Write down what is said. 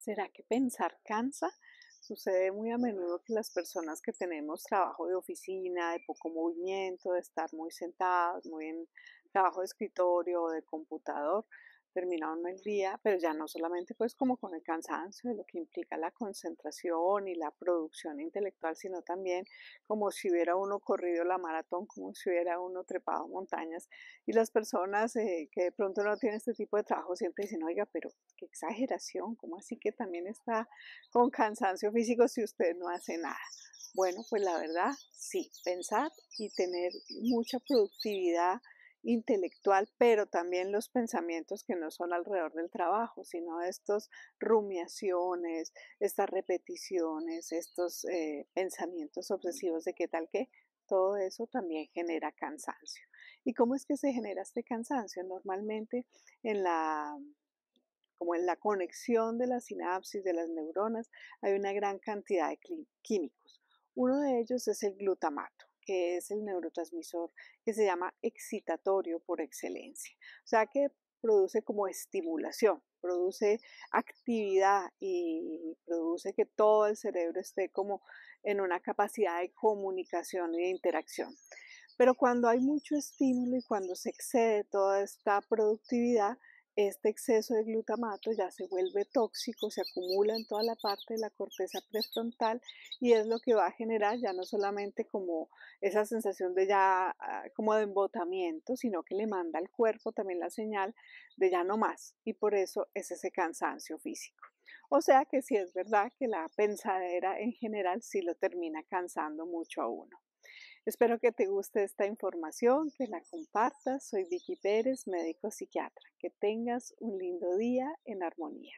¿Será que pensar cansa? Sucede muy a menudo que las personas que tenemos trabajo de oficina, de poco movimiento, de estar muy sentadas, muy en trabajo de escritorio o de computador, termina el día, pero ya no solamente pues como con el cansancio de lo que implica la concentración y la producción intelectual, sino también como si hubiera uno corrido la maratón, como si hubiera uno trepado montañas. Y las personas eh, que de pronto no tienen este tipo de trabajo siempre dicen, oiga, pero qué exageración, ¿cómo así que también está con cansancio físico si usted no hace nada? Bueno, pues la verdad, sí, pensar y tener mucha productividad intelectual, pero también los pensamientos que no son alrededor del trabajo, sino estas rumiaciones, estas repeticiones, estos eh, pensamientos obsesivos de qué tal qué, todo eso también genera cansancio. ¿Y cómo es que se genera este cansancio? Normalmente en la como en la conexión de la sinapsis de las neuronas hay una gran cantidad de químicos. Uno de ellos es el glutamato que es el neurotransmisor que se llama excitatorio por excelencia. O sea que produce como estimulación, produce actividad y produce que todo el cerebro esté como en una capacidad de comunicación y de interacción. Pero cuando hay mucho estímulo y cuando se excede toda esta productividad, este exceso de glutamato ya se vuelve tóxico, se acumula en toda la parte de la corteza prefrontal y es lo que va a generar ya no solamente como esa sensación de ya ah, como de embotamiento, sino que le manda al cuerpo también la señal de ya no más y por eso es ese cansancio físico. O sea que sí es verdad que la pensadera en general sí lo termina cansando mucho a uno. Espero que te guste esta información, que la compartas. Soy Vicky Pérez, médico psiquiatra. Que tengas un lindo día en armonía.